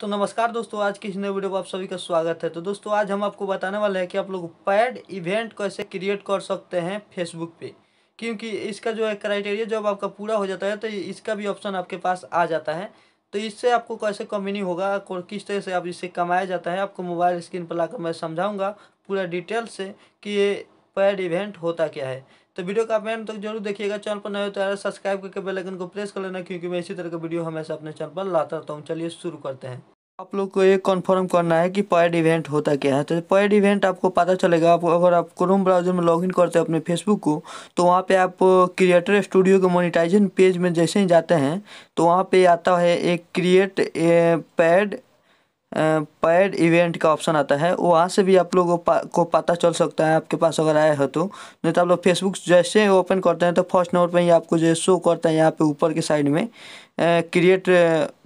तो नमस्कार दोस्तों आज की इस नए वीडियो में आप सभी का स्वागत है तो दोस्तों आज हम आपको बताने वाले हैं कि आप लोग पैड इवेंट कैसे क्रिएट कर सकते हैं फेसबुक पे क्योंकि इसका जो है क्राइटेरिया जब आपका पूरा हो जाता है तो इसका भी ऑप्शन आपके पास आ जाता है तो इससे आपको कैसे नहीं होगा किस तरह से आप इससे कमाया जाता है आपको मोबाइल स्क्रीन पर लाकर मैं समझाऊँगा पूरा डिटेल से कि ये पैड इवेंट होता क्या है तो वीडियो का मैन तक जरूर देखिएगा चैनल पर नए हो तो यार सब्सक्राइब करके बेल आइकन को प्रेस कर लेना क्योंकि मैं इसी तरह का वीडियो हमेशा अपने चैनल पर लाता रहता हूँ चलिए शुरू करते हैं आप लोग को ये कन्फर्म करना है कि पैड इवेंट होता क्या है तो पैड इवेंट आपको पता चलेगा आप अगर आप क्रोम ब्राउजर में लॉगिन करते हैं अपने फेसबुक को तो वहाँ पे आप क्रिएटर स्टूडियो के मोनिटाइजेशन पेज में जैसे ही जाते हैं तो वहाँ पे आता है एक क्रिएट पैड पैड इवेंट का ऑप्शन आता है वहाँ से भी आप लोगों को पता चल सकता है आपके पास अगर आया है तो नहीं तो आप लोग फेसबुक जैसे ओपन करते हैं तो फर्स्ट नंबर पर ही आपको जो है शो करता है यहाँ पे ऊपर के साइड में create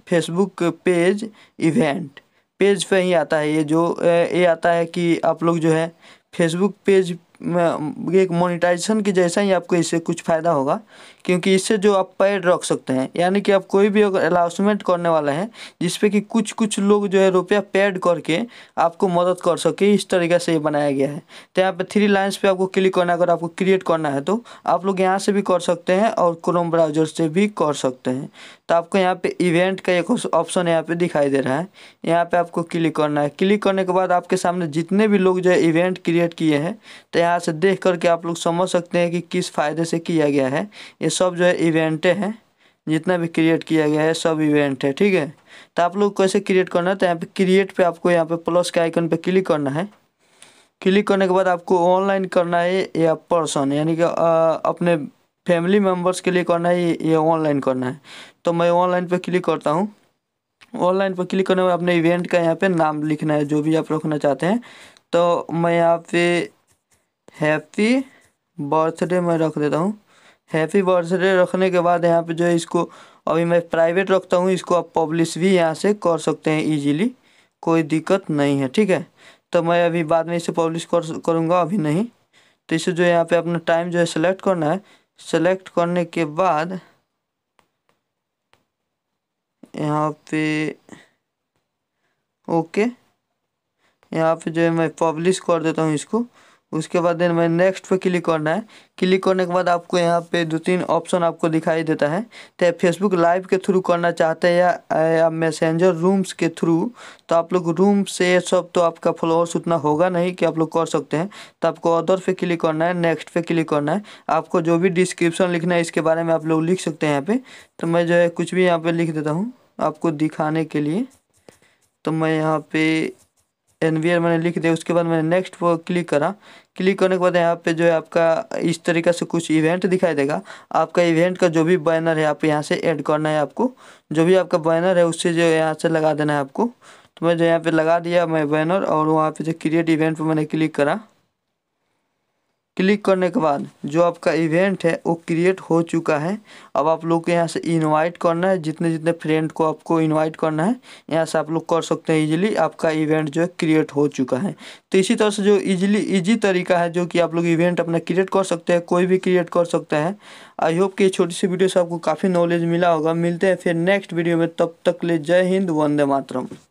Facebook page event page पे ही आता है ये जो ये आता है कि आप लोग जो है फेसबुक पेज एक मोनिटाइजेशन के जैसा ही आपको इससे कुछ फ़ायदा होगा क्योंकि इससे जो आप पैर रख सकते हैं यानी कि आप कोई भी अगर अनाउंसमेंट करने वाला है जिसपे कि कुछ कुछ लोग जो है रुपया पेड करके आपको मदद कर सके इस तरीके से ये बनाया गया है तो यहाँ पे थ्री लाइन्स पे आपको क्लिक करना अगर आपको क्रिएट करना है तो आप लोग यहाँ से भी कर सकते हैं और क्रोम ब्राउजर से भी कर सकते हैं तो आपको यहाँ पे इवेंट का एक ऑप्शन यहाँ पे दिखाई दे रहा है यहाँ पे आपको क्लिक करना है क्लिक करने के बाद आपके सामने जितने भी लोग जो है इवेंट क्रिएट किए हैं तो यहाँ से देख करके आप लोग समझ सकते हैं कि किस फ़ायदे से किया गया है ये सब जो है इवेंटें हैं जितना भी क्रिएट किया गया है सब इवेंट है ठीक है तो आप लोग कैसे क्रिएट करना है तो यहाँ पे क्रिएट पे आपको यहाँ पे प्लस के आइकन पे क्लिक करना है क्लिक करने के बाद आपको ऑनलाइन करना है या पर्सन यानी कि अपने फैमिली मेम्बर्स के लिए करना है या ऑनलाइन करना है तो मैं ऑनलाइन पर क्लिक करता हूँ ऑनलाइन पर क्लिक करने में अपने इवेंट का यहाँ पे नाम लिखना है जो भी आप रखना चाहते हैं तो मैं यहाँ पे हैप्पी बर्थडे मैं रख देता हूँ हैप्पी बर्थडे रखने के बाद यहाँ पे जो है इसको अभी मैं प्राइवेट रखता हूँ इसको आप पब्लिश भी यहाँ से कर सकते हैं इजीली कोई दिक्कत नहीं है ठीक है तो मैं अभी बाद में इसे पब्लिश कर करूँगा अभी नहीं तो इसे जो यहाँ पे अपना टाइम जो है सेलेक्ट करना है सेलेक्ट करने के बाद यहाँ पे ओके यहाँ पे जो है मैं पब्लिश कर देता हूँ इसको उसके बाद देन मैं नेक्स्ट पे क्लिक करना है क्लिक करने के बाद आपको यहाँ पे दो तीन ऑप्शन आपको दिखाई देता है तो फेसबुक लाइव के थ्रू करना चाहते हैं या, या मैसेंजर रूम्स के थ्रू तो आप लोग रूम से सब तो आपका फॉलोअर्स उतना होगा नहीं कि आप लोग कर सकते हैं तो आपको अदर पे क्लिक करना है नेक्स्ट पे क्लिक करना है आपको जो भी डिस्क्रिप्शन लिखना है इसके बारे में आप लोग लिख सकते हैं यहाँ पर तो मैं जो है कुछ भी यहाँ पर लिख देता हूँ आपको दिखाने के लिए तो मैं यहाँ पर एनवीआर मैंने लिख दिया उसके बाद मैंने नेक्स्ट वो क्लिक करा क्लिक करने के बाद यहाँ पे जो है आपका इस तरीके से कुछ इवेंट दिखाई देगा आपका इवेंट का जो भी बैनर है आप यहाँ से ऐड करना है आपको जो भी आपका बैनर है उससे जो यहाँ से लगा देना है आपको तो मैं जो यहाँ पे लगा दिया मैं बैनर और वहाँ पे जो क्रिएट इवेंट पर मैंने क्लिक करा क्लिक करने के बाद जो आपका इवेंट है वो क्रिएट हो चुका है अब आप लोग को यहाँ से इनवाइट करना है जितने जितने फ्रेंड को आपको इनवाइट करना है यहाँ से आप लोग कर सकते हैं इजीली आपका इवेंट जो है क्रिएट हो चुका है तो इसी तरह से जो इजीली इजी तरीका है जो कि आप लोग इवेंट अपना क्रिएट कर सकते हैं कोई भी क्रिएट कर सकते हैं आई होप कि छोटी सी वीडियो से आपको काफ़ी नॉलेज मिला होगा मिलते हैं फिर नेक्स्ट वीडियो में तब तक ले जय हिंद वंदे मातरम